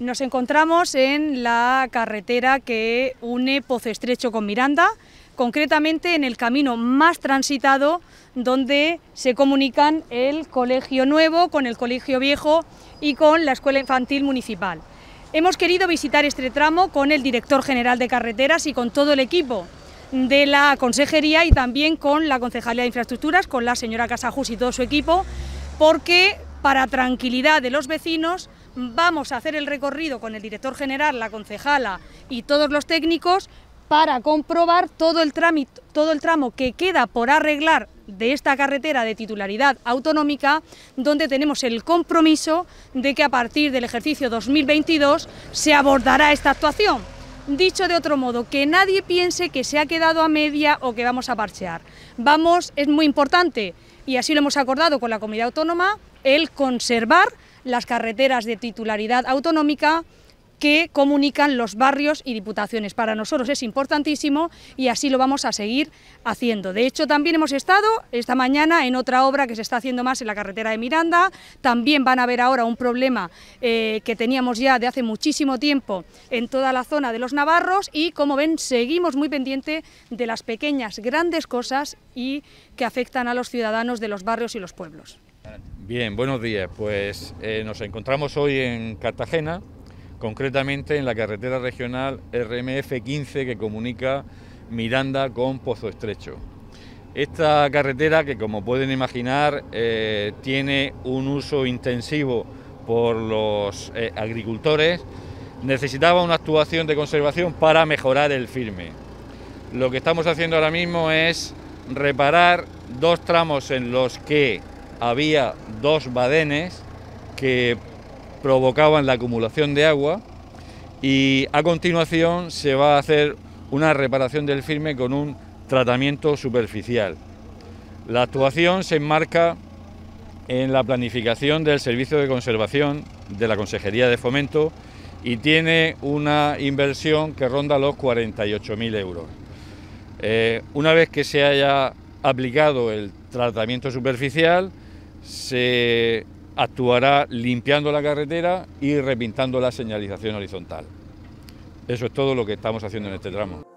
Nos encontramos en la carretera que une Pozo Estrecho con Miranda, concretamente en el camino más transitado donde se comunican el Colegio Nuevo con el Colegio Viejo y con la Escuela Infantil Municipal. Hemos querido visitar este tramo con el director general de carreteras y con todo el equipo de la consejería y también con la Concejalía de Infraestructuras, con la señora Casajus y todo su equipo, porque para tranquilidad de los vecinos Vamos a hacer el recorrido con el director general, la concejala y todos los técnicos para comprobar todo el, trámite, todo el tramo que queda por arreglar de esta carretera de titularidad autonómica, donde tenemos el compromiso de que a partir del ejercicio 2022 se abordará esta actuación. Dicho de otro modo, que nadie piense que se ha quedado a media o que vamos a parchear. Vamos, es muy importante y así lo hemos acordado con la comunidad autónoma, el conservar las carreteras de titularidad autonómica que comunican los barrios y diputaciones. Para nosotros es importantísimo y así lo vamos a seguir haciendo. De hecho, también hemos estado esta mañana en otra obra que se está haciendo más en la carretera de Miranda. También van a ver ahora un problema eh, que teníamos ya de hace muchísimo tiempo en toda la zona de los Navarros y, como ven, seguimos muy pendiente de las pequeñas, grandes cosas y que afectan a los ciudadanos de los barrios y los pueblos. Bien, buenos días. Pues eh, nos encontramos hoy en Cartagena, concretamente en la carretera regional RMF 15 que comunica Miranda con Pozo Estrecho. Esta carretera que como pueden imaginar eh, tiene un uso intensivo por los eh, agricultores, necesitaba una actuación de conservación para mejorar el firme. Lo que estamos haciendo ahora mismo es reparar dos tramos en los que había dos badenes que provocaban la acumulación de agua y a continuación se va a hacer una reparación del firme con un tratamiento superficial. La actuación se enmarca en la planificación del servicio de conservación de la Consejería de Fomento y tiene una inversión que ronda los 48.000 euros. Eh, una vez que se haya aplicado el tratamiento superficial, se actuará limpiando la carretera y repintando la señalización horizontal. Eso es todo lo que estamos haciendo en este tramo.